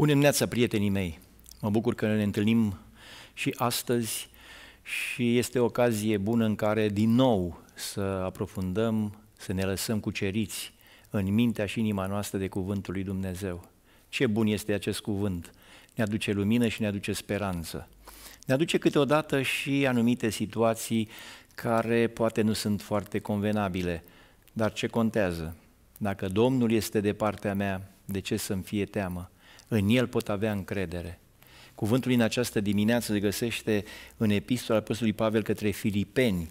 Bună dimineața, prietenii mei! Mă bucur că ne întâlnim și astăzi și este o ocazie bună în care din nou să aprofundăm, să ne lăsăm cuceriți în mintea și inima noastră de Cuvântul lui Dumnezeu. Ce bun este acest cuvânt! Ne aduce lumină și ne aduce speranță. Ne aduce câteodată și anumite situații care poate nu sunt foarte convenabile, dar ce contează? Dacă Domnul este de partea mea, de ce să-mi fie teamă? În el pot avea încredere. Cuvântul în această dimineață se găsește în epistola Apostolului Pavel către Filipeni,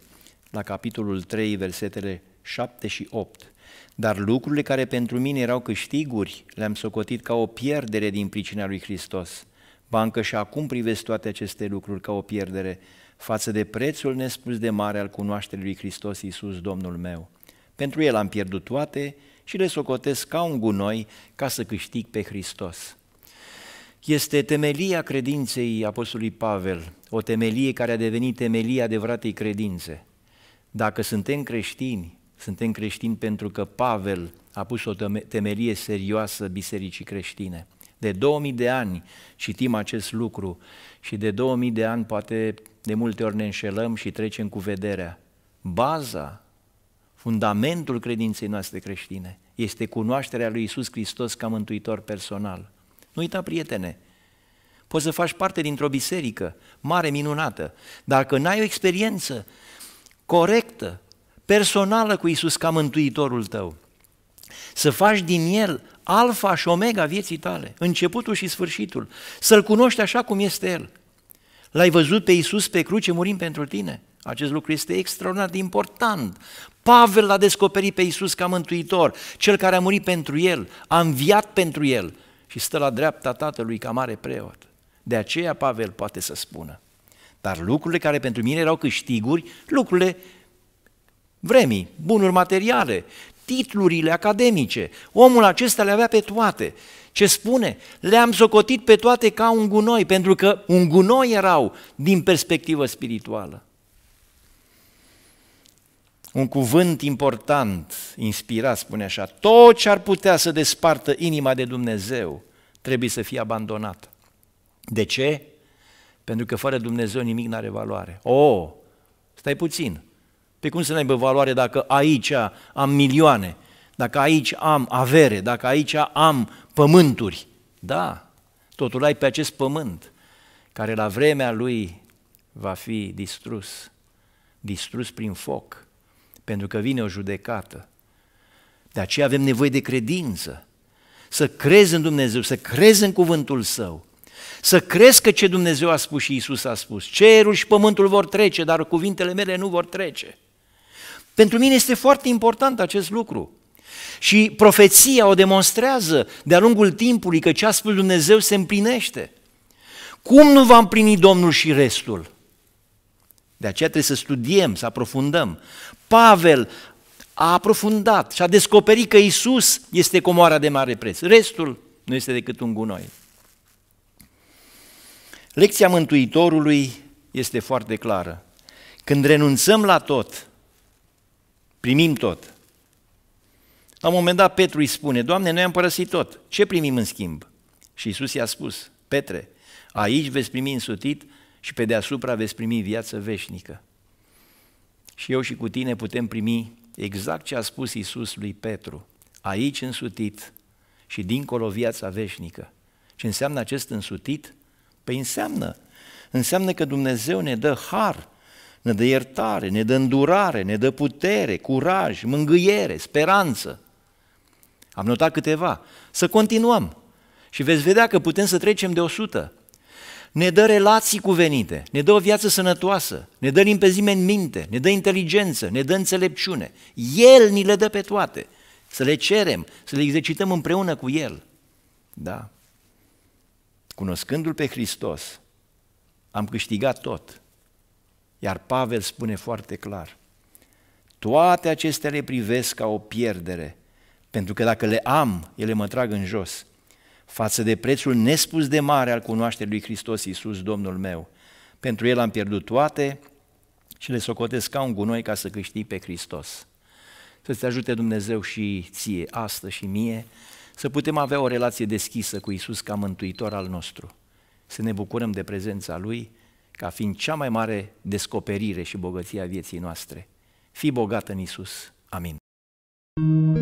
la capitolul 3, versetele 7 și 8. Dar lucrurile care pentru mine erau câștiguri, le-am socotit ca o pierdere din pricina lui Hristos. Ba încă și acum privesc toate aceste lucruri ca o pierdere, față de prețul nespus de mare al cunoașterii lui Hristos Iisus, Domnul meu. Pentru el am pierdut toate și le socotesc ca un gunoi ca să câștig pe Hristos este temelia credinței Apostolului Pavel, o temelie care a devenit temelia adevăratei credințe. Dacă suntem creștini, suntem creștini pentru că Pavel a pus o temelie serioasă bisericii creștine. De 2000 de ani citim acest lucru și de 2000 de ani poate de multe ori ne înșelăm și trecem cu vederea. Baza, fundamentul credinței noastre creștine este cunoașterea lui Isus Hristos ca mântuitor personal – nu uita, prietene, poți să faci parte dintr-o biserică mare, minunată. Dacă n-ai o experiență corectă, personală cu Isus ca mântuitorul tău, să faci din El alfa și omega vieții tale, începutul și sfârșitul, să-L cunoști așa cum este El. L-ai văzut pe Isus pe cruce murim pentru tine? Acest lucru este extraordinar de important. Pavel l-a descoperit pe Isus ca mântuitor, cel care a murit pentru el, a înviat pentru el, și stă la dreapta Tatălui ca mare preot. De aceea Pavel poate să spună. Dar lucrurile care pentru mine erau câștiguri, lucrurile vremii, bunuri materiale, titlurile academice, omul acesta le avea pe toate. Ce spune? Le-am socotit pe toate ca un gunoi, pentru că un gunoi erau din perspectivă spirituală. Un cuvânt important, inspirat, spune așa, tot ce ar putea să despartă inima de Dumnezeu trebuie să fie abandonat. De ce? Pentru că fără Dumnezeu nimic nu are valoare. O, oh, stai puțin. Pe cum să n-aibă valoare dacă aici am milioane, dacă aici am avere, dacă aici am pământuri? Da, totul ai pe acest pământ, care la vremea lui va fi distrus, distrus prin foc pentru că vine o judecată. De aceea avem nevoie de credință. Să crezi în Dumnezeu, să crezi în cuvântul Său, să crezi că ce Dumnezeu a spus și Isus a spus. Cerul și pământul vor trece, dar cuvintele mele nu vor trece. Pentru mine este foarte important acest lucru. Și profeția o demonstrează de-a lungul timpului că ce a spus Dumnezeu se împlinește. Cum nu va împlini Domnul și restul? De aceea trebuie să studiem, să aprofundăm. Pavel a aprofundat și a descoperit că Isus este comoara de mare preț. Restul nu este decât un gunoi. Lecția Mântuitorului este foarte clară. Când renunțăm la tot, primim tot. La un moment dat Petru îi spune, Doamne, noi am părăsit tot, ce primim în schimb? Și Isus i-a spus, Petre, aici veți primi însutit și pe deasupra veți primi viață veșnică. Și eu și cu tine putem primi exact ce a spus Iisus lui Petru, aici însutit și dincolo viața veșnică. Ce înseamnă acest însutit? Păi înseamnă, înseamnă că Dumnezeu ne dă har, ne dă iertare, ne dă îndurare, ne dă putere, curaj, mângâiere, speranță. Am notat câteva. Să continuăm și veți vedea că putem să trecem de 100 ne dă relații cuvenite, ne dă o viață sănătoasă, ne dă limpezime în minte, ne dă inteligență, ne dă înțelepciune. El ni le dă pe toate. Să le cerem, să le exercităm împreună cu El. Da. Cunoscându-L pe Hristos, am câștigat tot. Iar Pavel spune foarte clar, toate acestea le privesc ca o pierdere, pentru că dacă le am, ele mă trag în jos față de prețul nespus de mare al cunoașterii lui Hristos Iisus, Domnul meu. Pentru El am pierdut toate și le socotesc ca un gunoi ca să câștig pe Hristos. Să-ți ajute Dumnezeu și ție, astăzi și mie, să putem avea o relație deschisă cu Iisus ca mântuitor al nostru. Să ne bucurăm de prezența Lui ca fiind cea mai mare descoperire și bogăție a vieții noastre. Fii bogat în Iisus. Amin. thank you